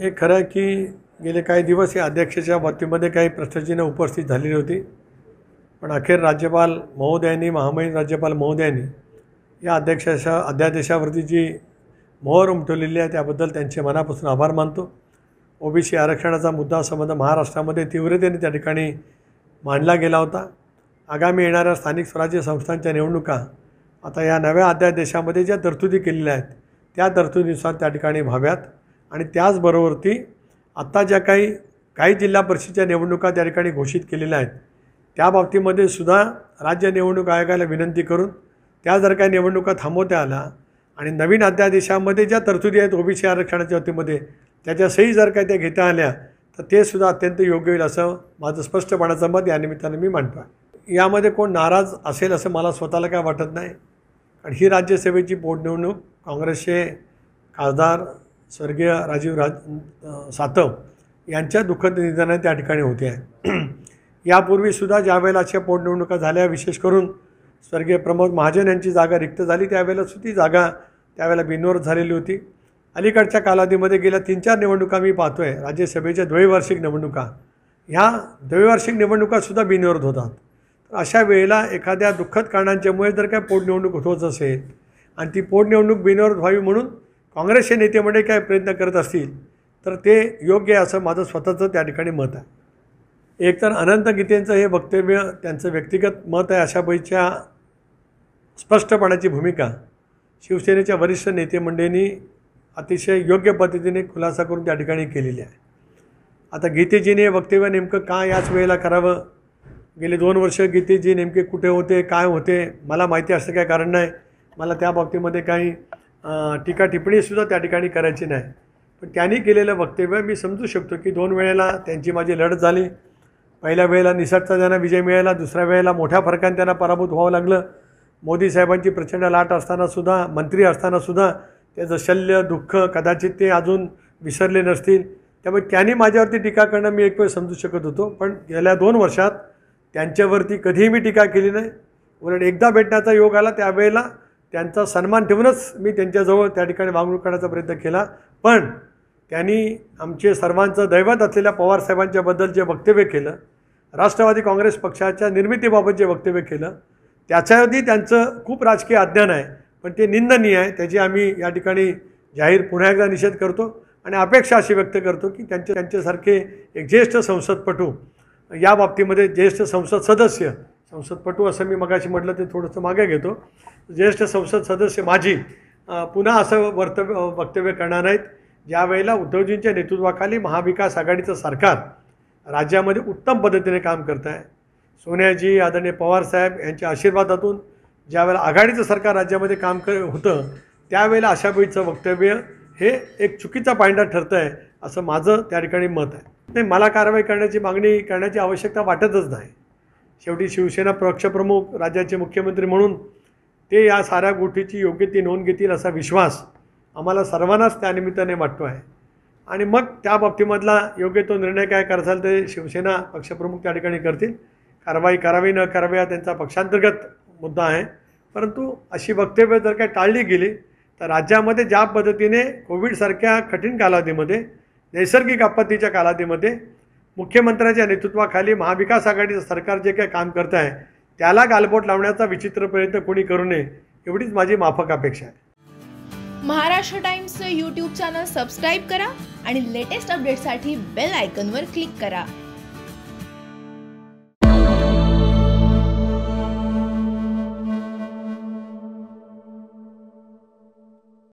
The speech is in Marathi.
हे खरं आहे की गेले काही दिवस या अध्यक्षाच्या बाबतीमध्ये काही प्रश्नचिन्ह उपस्थित झालेली होती पण अखेर राज्यपाल महोदयांनी महामहिम राज्यपाल महोदयांनी या अध्यक्षाच्या अध्यादेशावरती जी मोहर उमटवलेली आहे त्याबद्दल त्यांचे मनापासून आभार मानतो ओबीसी आरक्षणाचा मुद्दा संबंध महाराष्ट्रामध्ये तीव्रतेने त्या ठिकाणी मांडला गेला होता आगामी येणाऱ्या स्थानिक स्वराज्य संस्थांच्या निवडणुका आता या नव्या अध्यादेशामध्ये ज्या तरतुदी केलेल्या आहेत त्या तरतुदीनुसार त्या ठिकाणी व्हाव्यात आणि त्याचबरोबरती आत्ता ज्या काही काही जिल्हा परिषदेच्या निवडणुका त्या ठिकाणी घोषित केलेल्या आहेत त्या बाबतीमध्ये सुद्धा राज्य निवडणूक आयोगाला विनंती करून त्या जर काही निवडणुका थांबवता आल्या आणि नवीन अध्यादेशामध्ये ज्या तरतुदी आहेत ओबीसी आरक्षणाच्या वतीमध्ये त्याच्या सही जर काही त्या घेता आल्या तर ते सुद्धा अत्यंत योग्य होईल असं माझं स्पष्टपणाचं मत या निमित्तानं मी मांडतो आहे यामध्ये कोण नाराज असेल असं मला स्वतःला काय वाटत नाही कारण ही राज्यसभेची पोटनिवडणूक काँग्रेसचे खासदार स्वर्गीय राजीव राज सातव यांच्या दुःखद निधनाने त्या ठिकाणी होते आहे यापूर्वीसुद्धा ज्यावेळेला अशा पोटनिवडणुका झाल्या विशेष करून स्वर्गीय प्रमोद महाजन यांची जागा रिक्त झाली त्यावेळेला ती जागा त्यावेळेला बिनवर झालेली होती अलीकडच्या कालावधीमध्ये गेल्या तीन चार निवडणुका मी पाहतो आहे राज्यसभेच्या द्वैवार्षिक निवडणुका ह्या द्वैवार्षिक निवडणुकासुद्धा बिनवर होतात तर अशा वेळेला एखाद्या दुःखद कारणांच्यामुळे जर काय पोटनिवडणूक होत असेल आणि ती पोटनिवडणूक बिनवर व्हावी म्हणून काँग्रेसचे नेते म्हणजे काय प्रयत्न करत असतील तर ते योग्य आहे असं माझं स्वतःचं त्या ठिकाणी मत आहे एकतर अनंत गीतेंचं हे वक्तव्य त्यांचं व्यक्तिगत मत आहे अशा पैच्या स्पष्टपणाची भूमिका शिवसेनेच्या वरिष्ठ नेते मंडळींनी अतिशय योग्य पद्धतीने खुलासा करून त्या ठिकाणी केलेली आहे आता गीतेजीने हे वक्तव्य नेमकं का याच वेळेला करावं गेले दोन वर्ष गीतेजी नेमके कुठे होते काय होते मला माहिती असं काय कारण नाही मला त्या बाबतीमध्ये काही टीका टिप्पणीसुद्धा त्या ठिकाणी करायची नाही पण त्यांनी केलेलं वक्तव्य मी समजू शकतो की दोन वेळेला त्यांची माझी लढत झाली पहिल्या वेळेला निसटचा त्यांना विजय मिळाला दुसऱ्या वेळेला मोठ्या फरकाने त्यांना पराभूत व्हावं लागलं मोदी साहेबांची प्रचंड लाट असतानासुद्धा मंत्री असतानासुद्धा त्याचं शल्य दुःख कदाचित ते अजून विसरले नसतील त्यामुळे त्यांनी माझ्यावरती टीका करणं मी एक वेळ समजू शकत होतो पण गेल्या दोन वर्षात त्यांच्यावरती कधीही मी टीका केली नाही उलट एकदा भेटण्याचा योग आला त्यावेळेला त्यांचा सन्मान ठेवूनच मी त्यांच्याजवळ त्या ठिकाणी वागणूक करण्याचा प्रयत्न केला पण त्यांनी आमचे सर्वांचं दैवत असलेल्या पवारसाहेबांच्याबद्दल जे वक्तव्य केलं राष्ट्रवादी काँग्रेस पक्षाच्या निर्मितीबाबत जे वक्तव्य केलं त्याच्याआधी त्यांचं खूप राजकीय अज्ञान आहे पण ते निंदनीय आहे त्याची आम्ही या ठिकाणी जाहीर पुन्हा एकदा निषेध करतो आणि अपेक्षा अशी व्यक्त करतो की त्यांच्या त्यांच्यासारखे एक ज्येष्ठ संसदपटू या बाबतीमध्ये ज्येष्ठ संसद सदस्य संसदपटू असं मी मगाशी म्हटलं ते थोडंसं मागे घेतो ज्येष्ठ संसद सदस्य माझी पुन्हा असं वर्तव्य वक्तव्य करणार नाहीत ज्यावेळेला उद्धवजींच्या नेतृत्वाखाली महाविकास आघाडीचं सरकार राज्यामध्ये उत्तम पद्धतीने काम करत आहे सोनियाजी आदरणीय पवारसाहेब यांच्या आशीर्वादातून ज्यावेळेला आघाडीचं सरकार राज्यामध्ये काम कर होतं त्यावेळेला अशा वेळीचं वक्तव्य हे एक चुकीचा पायंडा ठरतं आहे असं माझं त्या ठिकाणी मत आहे नाही मला कारवाई करण्याची मागणी करण्याची आवश्यकता वाटतच नाही शेवटी शिवसेना पक्षप्रमुख राज्याचे मुख्यमंत्री म्हणून ते या साऱ्या गोष्टीची योग्य ती नोंद घेतील असा विश्वास आम्हाला सर्वांनाच त्यानिमित्ताने वाटतो आहे आणि मग त्या बाबतीमधला योग्य तो निर्णय काय करसाल ते शिवसेना पक्षप्रमुख त्या ठिकाणी करतील कारवाई करावी न करावी हा त्यांचा पक्षांतर्गत मुद्दा आहे परंतु अशी वक्तव्य जर काय टाळली गेली तर राज्यामध्ये ज्या पद्धतीने कोविडसारख्या कठीण कालावधीमध्ये नैसर्गिक आपत्तीच्या कालावधीमध्ये मुख्यमंत्र्यांच्या नेतृत्वाखाली महाविकास आघाडीचं सरकार जे काही काम करत आहे त्याला गालबोट लावण्याचा विचित्र प्रयत्न कोणी करू नये एवढीच माझी माफक अपेक्षा आहे Maharashtra Times YouTube channel subscribe करा आणि लेटेस्ट अपडेटसाठी बेल आयकनवर क्लिक करा